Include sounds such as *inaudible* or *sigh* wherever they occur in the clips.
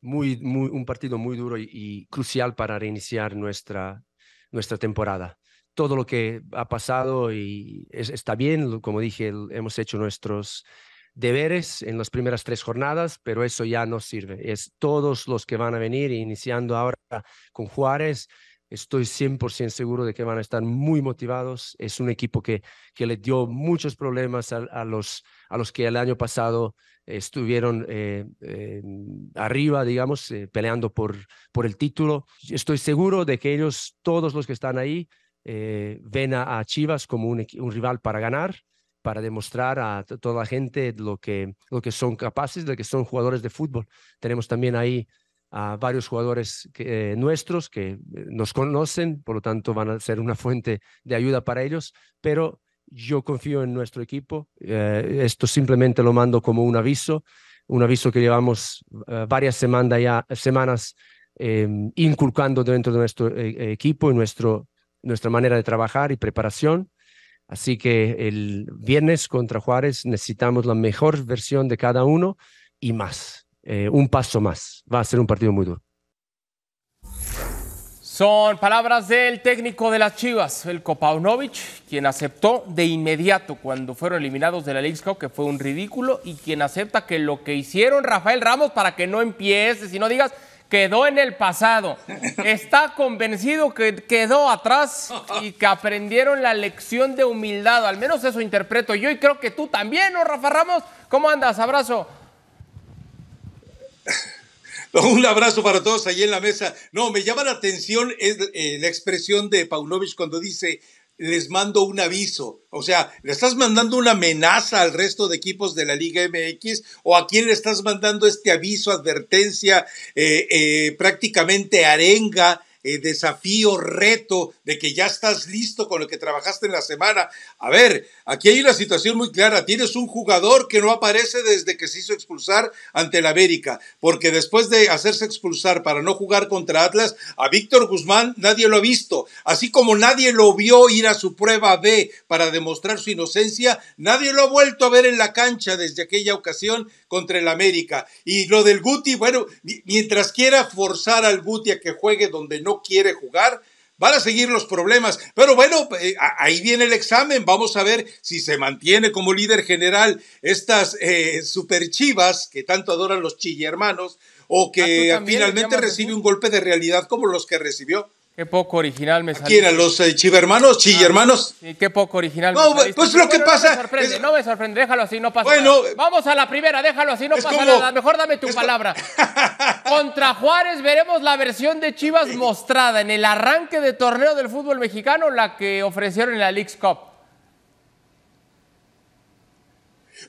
muy, muy, un partido muy duro y, crucial para reiniciar nuestra, nuestra temporada. Todo lo que ha pasado y está bien, como dije, hemos hecho nuestros deberes en las primeras tres jornadas, pero eso ya no sirve. Es todos los que van a venir, iniciando ahora con Juárez, Estoy 100% seguro de que van a estar muy motivados. Es un equipo que, que le dio muchos problemas a, los, a los que el año pasado estuvieron eh, eh, arriba, digamos, eh, peleando por, por el título. Estoy seguro de que ellos, todos los que están ahí, ven a, Chivas como un, un rival para ganar para demostrar a toda la gente lo que, lo que son capaces, de que son jugadores de fútbol. Tenemos también ahí a varios jugadores eh, nuestros que eh, nos conocen, por lo tanto van a ser una fuente de ayuda para ellos, pero yo confío en nuestro equipo. Eh, esto simplemente lo mando como un aviso, un aviso que llevamos varias semanas semanas inculcando dentro de nuestro equipo y nuestra manera de trabajar y preparación. Así que el viernes contra Juárez necesitamos la mejor versión de cada uno y más. Eh, un paso más. Va a ser un partido muy duro. Son palabras del técnico de las Chivas, el Kopaunovic quien aceptó de inmediato cuando fueron eliminados de la League que fue un ridículo y quien acepta que lo que hicieron Rafael Ramos para que no empieces y no digas quedó en el pasado. Está convencido que quedó atrás y que aprendieron la lección de humildad. Al menos eso interpreto yo y creo que tú también, ¿no, Rafa Ramos? ¿Cómo andas? Abrazo. *laughs* Un abrazo para todos ahí en la mesa. No, me llama la atención es, eh, la expresión de Paulovich cuando dice, les mando un aviso. O sea, ¿le estás mandando una amenaza al resto de equipos de la Liga MX? ¿O a quién le estás mandando este aviso, advertencia, eh, eh, prácticamente arenga? Eh, desafío, reto de que ya estás listo con lo que trabajaste en la semana. A ver, aquí hay una situación muy clara. Tienes un jugador que no aparece desde que se hizo expulsar ante el América, porque después de hacerse expulsar para no jugar contra Atlas, a Víctor Guzmán nadie lo ha visto. Así como nadie lo vio ir a su prueba B para demostrar su inocencia, nadie lo ha vuelto a ver en la cancha desde aquella ocasión contra el América. Y lo del Guti, bueno, mientras quiera forzar al Guti a que juegue donde no quiere jugar. Van a seguir los problemas. Pero bueno, eh, ahí viene el examen. Vamos a ver si se mantiene como líder general estas eh, super chivas que tanto adoran los chillermanos o ah, que finalmente recibe un golpe de realidad como los que recibió Qué poco original me salió. ¿Quién eran los eh, hermanos, ah, ¿Chillermanos? Sí, qué poco original. No, pues lo que pasa. No me sorprende, déjalo así, no pasa bueno, nada. Vamos a la primera, déjalo así, no pasa nada. Mejor dame tu palabra. *laughs* Contra Juárez veremos la versión de Chivas mostrada en el arranque de torneo del fútbol mexicano, la que ofrecieron en la League's Cup.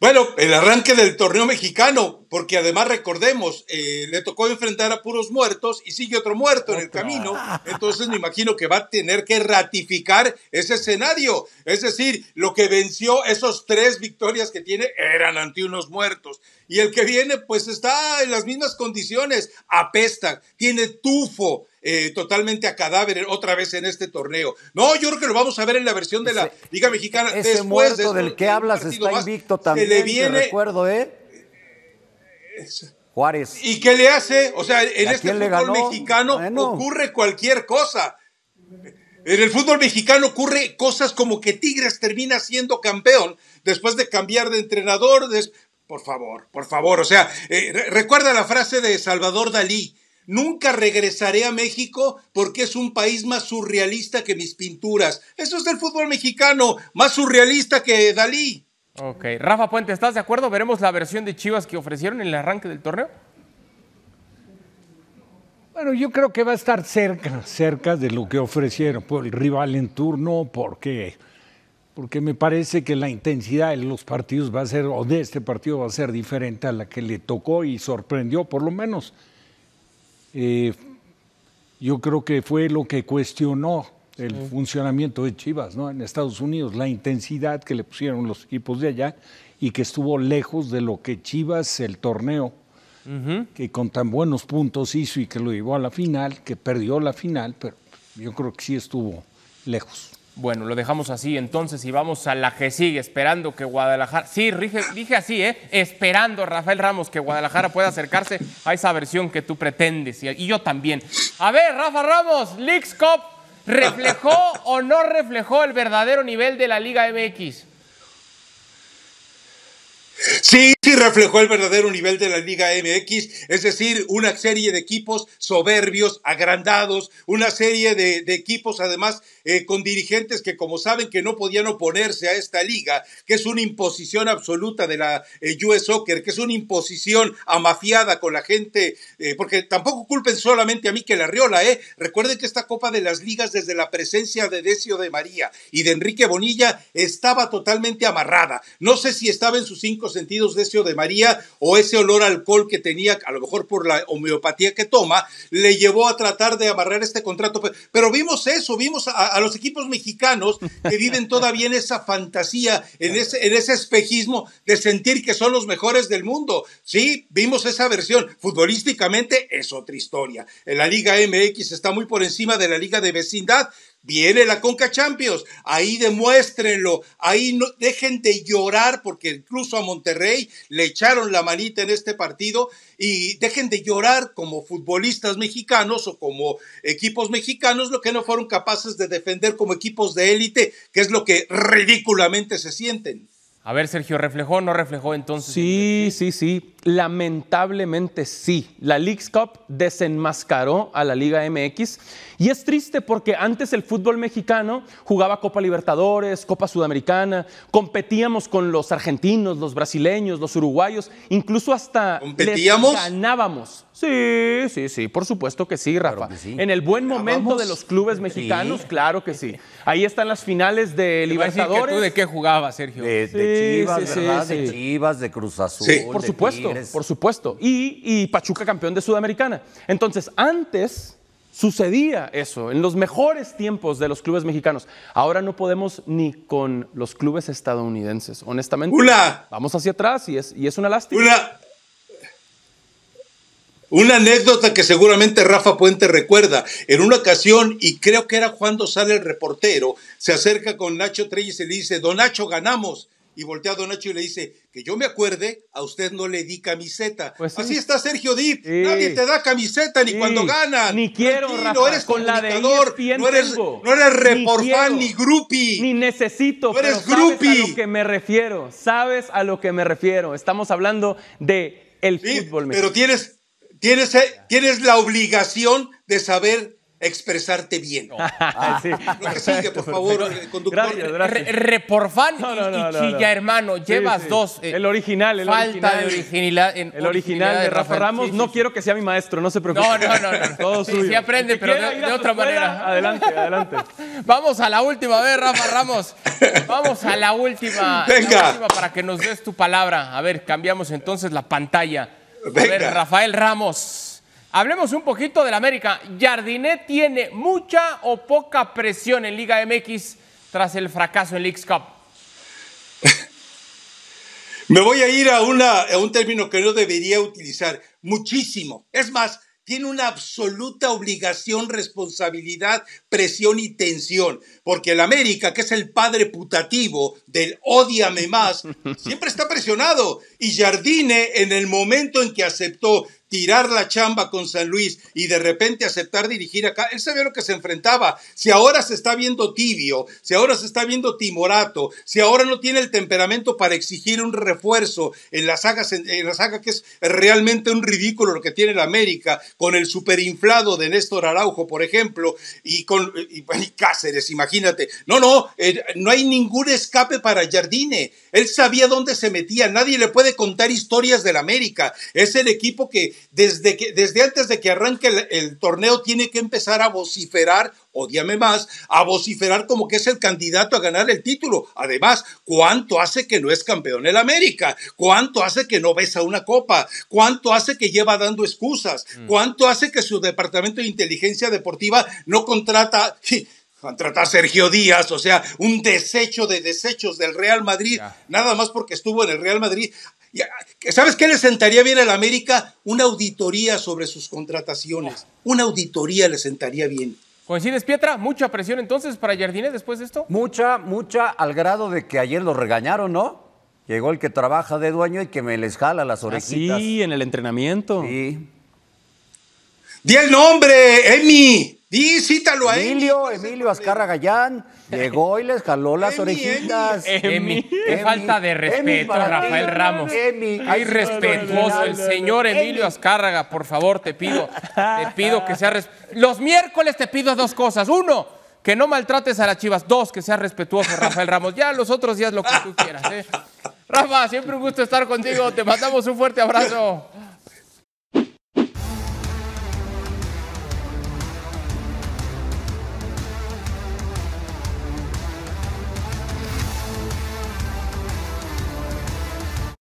Bueno, el arranque del torneo mexicano, porque además recordemos, eh, le tocó enfrentar a puros muertos y sigue otro muerto en el camino, entonces me imagino que va a tener que ratificar ese escenario, es decir, lo que venció esos tres victorias que tiene eran ante unos muertos y el que viene pues está en las mismas condiciones, apesta, tiene tufo, eh, totalmente a cadáver otra vez en este torneo. No, yo creo que lo vamos a ver en la versión de la Liga Mexicana. después, del que hablas está invicto también, le viene, recuerdo, ¿eh? Juárez. ¿Y qué le hace? O sea, en este fútbol mexicano ocurre cualquier cosa. En el fútbol mexicano ocurre cosas como que Tigres termina siendo campeón después de cambiar de entrenador. Por favor, por favor. O sea, eh, recuerda la frase de Salvador Dalí. Nunca regresaré a México porque es un país más surrealista que mis pinturas. Eso es del fútbol mexicano, más surrealista que Dalí. Ok, Rafa Puente, ¿estás de acuerdo? ¿Veremos la versión de Chivas que ofrecieron en el arranque del torneo? Bueno, yo creo que va a estar cerca, cerca de lo que ofrecieron por el rival en turno, porque, porque me parece que la intensidad de los partidos va a ser, o de este partido va a ser diferente a la que le tocó y sorprendió, por lo menos eh, yo creo que fue lo que cuestionó el funcionamiento de Chivas ¿no? en Estados Unidos, la intensidad que le pusieron los equipos de allá y que estuvo lejos de lo que Chivas el torneo, que con tan buenos puntos hizo y que lo llevó a la final, que perdió la final, pero yo creo que sí estuvo lejos. Bueno, lo dejamos así entonces y vamos a la que sigue, esperando que Guadalajara. Sí, dije, dije así, ¿eh? Esperando, Rafael Ramos, que Guadalajara pueda acercarse a esa versión que tú pretendes y, yo también. A ver, Rafa Ramos, Leaks Cup, ¿reflejó o no reflejó el verdadero nivel de la Liga MX? Sí, sí reflejó el verdadero nivel de la Liga MX, es decir, una serie de equipos soberbios, agrandados, una serie de, equipos además eh, con dirigentes que como saben que no podían oponerse a esta liga, que es una imposición absoluta de la eh, US Soccer, que es una imposición amafiada con la gente, eh, porque tampoco culpen solamente a mí que la Riola, ¿eh? Recuerden que esta Copa de las Ligas desde la presencia de Decio de María y de Enrique Bonilla estaba totalmente amarrada. No sé si estaba en sus cinco sentidos de ese de María o ese olor al alcohol que tenía, a lo mejor por la homeopatía que toma, le llevó a tratar de amarrar este contrato. Pero vimos eso, vimos a, los equipos mexicanos que viven todavía en esa fantasía, en ese, en ese espejismo de sentir que son los mejores del mundo. Sí, vimos esa versión. Futbolísticamente es otra historia. En la Liga MX está muy por encima de la Liga de Vecindad, Viene la Conca Champions, ahí demuéstrenlo, ahí no, dejen de llorar, porque incluso a Monterrey le echaron la manita en este partido, y dejen de llorar como futbolistas mexicanos o como equipos mexicanos, lo que no fueron capaces de defender como equipos de élite, que es lo que ridículamente se sienten. A ver, Sergio, ¿reflejó o no reflejó entonces? Sí, sí, sí lamentablemente sí. La League Cup desenmascaró a la Liga MX y es triste porque antes el fútbol mexicano jugaba Copa Libertadores, Copa Sudamericana, competíamos con los argentinos, los brasileños, los uruguayos, incluso hasta ganábamos. Sí, sí, sí, por supuesto que sí, Rafa. En el buen momento de los clubes mexicanos, claro que sí. Ahí están las finales de Libertadores. de qué jugaba Sergio? De, de Chivas, ¿verdad? De Chivas, de Cruz Azul. Por supuesto por supuesto. Y, Pachuca campeón de Sudamericana. Entonces, antes sucedía eso en los mejores tiempos de los clubes mexicanos. Ahora no podemos ni con los clubes estadounidenses, honestamente. vamos hacia atrás y es, y es una lástima. Una, una anécdota que seguramente Rafa Puente recuerda. En una ocasión, y creo que era cuando sale el reportero, se acerca con Nacho Treyes y le dice, Don Nacho, ganamos y voltea a Don Nacho y le dice, que yo me acuerde, a usted no le di camiseta. Pues Así está Sergio Dip, nadie te da camiseta ni cuando gana. Ni quiero, e no eres con comunicador, no eres, no eres ni, grupi. Ni necesito, no eres pero sabes a lo que me refiero, sabes a lo que me refiero. Estamos hablando de el fútbol. Pero tienes, tienes, eh, tienes la obligación de saber expresarte bien. Ah, *laughs* que sigue, por favor, eh, conductor. Gracias, Reporfan y Chilla, hermano, llevas dos. el original, el falta de originalidad. el original de Rafa Ramos. No quiero que sea mi maestro, no se preocupe. No, no, no. *laughs* Todo suyo. Sí aprende, pero de, otra manera. Adelante, *laughs* adelante. Vamos a la última, a ver, Rafa Ramos. Vamos a la última. Venga. La última para que nos des tu palabra. A ver, cambiamos entonces la pantalla. A ver, Rafael Ramos. Hablemos un poquito del América. jardine tiene mucha o poca presión en Liga MX tras el fracaso en x Cup. *laughs* Me voy a ir a, un término que no debería utilizar. Muchísimo. Es más, tiene una absoluta obligación, responsabilidad, presión y tensión, porque el América, que es el padre putativo del odiame más, *laughs* siempre está presionado. Y Jardine, en el momento en que aceptó tirar la chamba con San Luis y de repente aceptar dirigir acá, él sabía lo que se enfrentaba. Si ahora se está viendo tibio, si ahora se está viendo timorato, si ahora no tiene el temperamento para exigir un refuerzo en la saga, en la saga que es realmente un ridículo lo que tiene la América, con el superinflado de Néstor Araujo, por ejemplo, y con Cáceres, imagínate. No, no, eh, no hay ningún escape para Jardine. Él sabía dónde se metía. Nadie le puede contar historias del América. Es el equipo que desde, que, desde antes de que arranque el, torneo tiene que empezar a vociferar, odiame más, a vociferar como que es el candidato a ganar el título. Además, ¿cuánto hace que no es campeón el América? ¿Cuánto hace que no besa una copa? ¿Cuánto hace que lleva dando excusas? Mm. ¿Cuánto hace que su departamento de inteligencia deportiva no *laughs* contrata... a Sergio Díaz, o sea, un desecho de desechos del Real Madrid, nada más porque estuvo en el Real Madrid. ¿Sabes qué le sentaría bien a la América? Una auditoría sobre sus contrataciones. Una auditoría le sentaría bien. ¿Coincides, Pietra? ¿Mucha presión entonces para Jardines después de esto? Mucha, mucha, al grado de que ayer lo regañaron, ¿no? Llegó el que trabaja de dueño y que me les jala las orejitas. Ah, sí, en el entrenamiento. Sí. ¡Di el nombre, Emi! Visítalo a Emilio, Emilio Azcárraga Gallán llegó y les jaló las orejitas. Emi, falta de respeto, Rafael Ramos. Emi, ay, respetuoso. El señor Emilio Azcárraga, por favor, te pido, te *laughs* pido que sea Los miércoles te pido dos cosas. Uno, que no maltrates a las chivas. Dos, que sea respetuoso, Rafael Ramos. Ya los otros días lo que tú quieras. ¿eh? Rafa, siempre un gusto estar contigo. Te mandamos un fuerte abrazo.